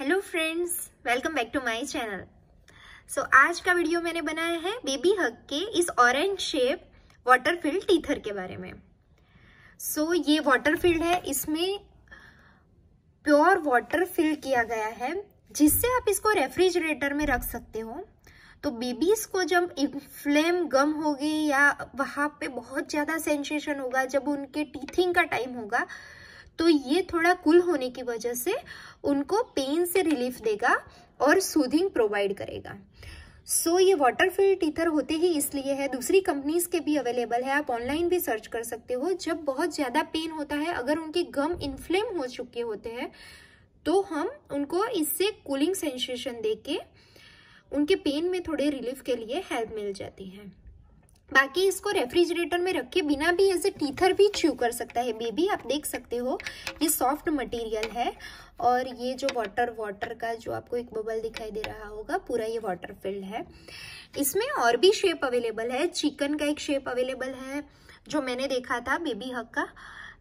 hello friends welcome back to my channel so आज का video मैंने बनाया है बेबी हक के इस orange shape water filled teether के बारे में सो so, ये वाटर फील्ड है इसमें प्योर वाटर फिल किया गया है जिससे आप इसको रेफ्रिजरेटर में रख सकते हो तो बेबीज़ को जब फ्लेम गम होगी या वहाँ पे बहुत ज़्यादा सेंसेशन होगा जब उनके टीथिंग का टाइम होगा तो ये थोड़ा कूल होने की वजह से उनको पेन से रिलीफ देगा और सूदिंग प्रोवाइड करेगा सो so, ये वाटर फिल्ड टीथर होते ही इसलिए है दूसरी कंपनीज के भी अवेलेबल है आप ऑनलाइन भी सर्च कर सकते हो जब बहुत ज़्यादा पेन होता है अगर उनके गम इन्फ्लेम हो चुके होते हैं तो हम उनको इससे कूलिंग सेंसेशन दे के उनके पेन में थोड़े रिलीफ के लिए हेल्प मिल जाती है बाकी इसको रेफ्रिजरेटर में रखे बिना भी एज ए टीथर भी च्यू कर सकता है बेबी आप देख सकते हो ये सॉफ्ट मटेरियल है और ये जो वाटर वाटर का जो आपको एक बबल दिखाई दे रहा होगा पूरा ये वाटर फिल्ड है इसमें और भी शेप अवेलेबल है चिकन का एक शेप अवेलेबल है जो मैंने देखा था बेबी हक का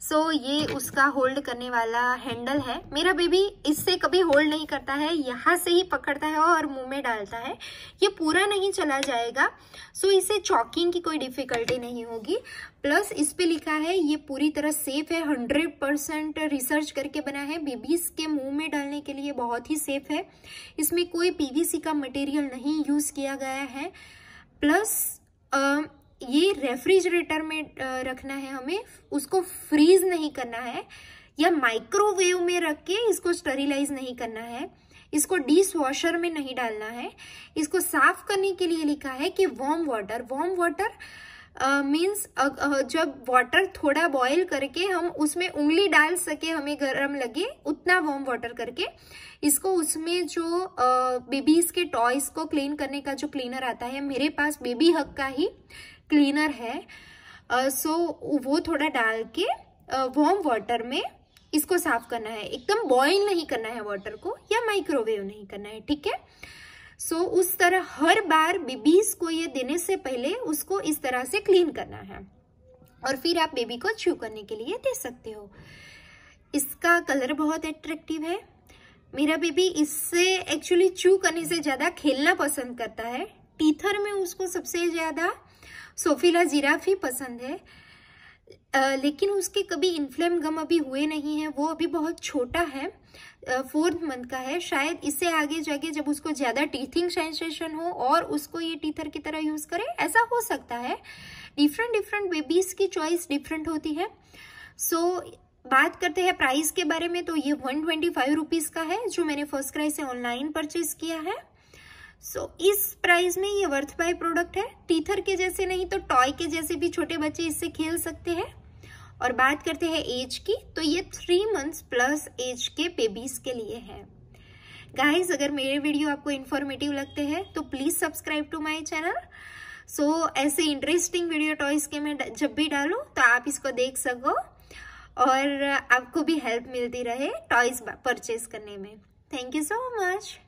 सो so, ये उसका होल्ड करने वाला हैंडल है मेरा बेबी इससे कभी होल्ड नहीं करता है यहाँ से ही पकड़ता है और मुंह में डालता है ये पूरा नहीं चला जाएगा सो so, इसे चॉकिंग की कोई डिफिकल्टी नहीं होगी प्लस इस पे लिखा है ये पूरी तरह सेफ है हंड्रेड परसेंट रिसर्च करके बना है बेबीज के मुंह में डालने के लिए बहुत ही सेफ है इसमें कोई पी का मटेरियल नहीं यूज किया गया है प्लस ये रेफ्रिजरेटर में रखना है हमें उसको फ्रीज नहीं करना है या माइक्रोवेव में रख के इसको स्टरिलाइज नहीं करना है इसको डिस वॉशर में नहीं डालना है इसको साफ करने के लिए लिखा है कि warm water warm water means uh, जब वाटर थोड़ा बॉयल करके हम उसमें उंगली डाल सके हमें गर्म लगे उतना वॉम वाटर करके इसको उसमें जो बेबीज के टॉयज को क्लीन करने का जो क्लीनर आता है मेरे पास बेबी हक का ही क्लीनर है सो uh, so, वो थोड़ा डाल के वॉम uh, वाटर में इसको साफ करना है एकदम बॉइल नहीं करना है वाटर को या माइक्रोवेव नहीं करना है ठीक है सो so, उस तरह हर बार बेबीज को ये देने से पहले उसको इस तरह से क्लीन करना है और फिर आप बेबी को च्यू करने के लिए दे सकते हो इसका कलर बहुत अट्रैक्टिव है मेरा बेबी इससे एक्चुअली च्यू करने से ज़्यादा खेलना पसंद करता है टीथर में उसको सबसे ज़्यादा सोफिला ही पसंद है आ, लेकिन उसके कभी इन्फ्लेम गम अभी हुए नहीं हैं वो अभी बहुत छोटा है फोर्थ मंथ का है शायद इससे आगे जाके जब उसको ज़्यादा टीथिंग सेंसेशन हो और उसको ये टीथर की तरह यूज़ करें ऐसा हो सकता है डिफरेंट डिफरेंट बेबीज़ की चॉइस डिफरेंट होती है सो so, बात करते हैं प्राइस के बारे में तो ये वन ट्वेंटी फाइव रुपीज़ का है जो मैंने फर्स्ट क्राई से ऑनलाइन परचेज किया है सो so, इस प्राइस में ये वर्थ बाय प्रोडक्ट है टीथर के जैसे नहीं तो टॉय के जैसे भी छोटे बच्चे इससे खेल सकते हैं और बात करते हैं एज की तो ये थ्री मंथ्स प्लस एज के बेबीज के लिए है गाइस अगर मेरे वीडियो आपको इन्फॉर्मेटिव लगते हैं तो please subscribe to my channel so ऐसे इंटरेस्टिंग वीडियो टॉयज के मैं जब भी डालूँ तो आप इसको देख सको और आपको भी हेल्प मिलती रहे टॉयज परचेज करने में थैंक यू सो मच